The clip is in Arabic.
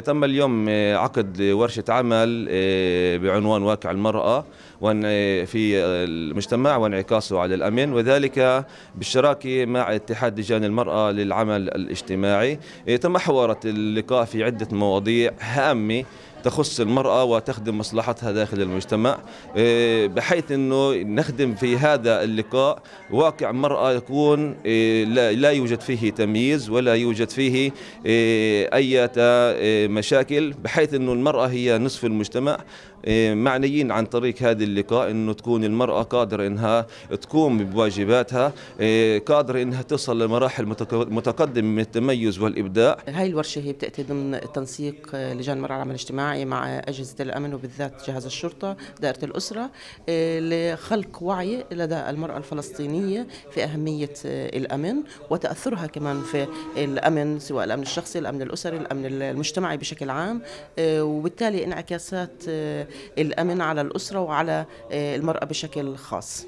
تم اليوم آه، عقد ورشة عمل آه، بعنوان واقع المرأة آه، في المجتمع وانعكاسه على الأمن وذلك بالشراكة مع اتحاد لجان المرأة للعمل الاجتماعي تمحورت اللقاء في عدة مواضيع هامة تخص المرأة وتخدم مصلحتها داخل المجتمع آه، بحيث أنه نخدم في هذا اللقاء واقع مرأة يكون آه، لا يوجد فيه تمييز ولا يوجد فيه آه، أي مشاكل بحيث أنه المرأة هي نصف المجتمع معنيين عن طريق هذا اللقاء أنه تكون المرأة قادرة أنها تقوم بواجباتها قادرة أنها تصل لمراحل متقدمة من التميز والإبداع هاي الورشة هي بتأتي ضمن تنسيق لجان المرأة العمل الاجتماعي الاجتماعي مع أجهزة الأمن وبالذات جهاز الشرطة دائرة الأسرة آه، لخلق وعي لدى المرأة الفلسطينية في أهمية آه، الأمن وتأثرها كمان في الأمن سواء الأمن الشخصي الأمن الأسري الأمن المجتمعي بشكل عام آه، وبالتالي انعكاسات الأمن على الأسرة وعلى المرأة بشكل خاص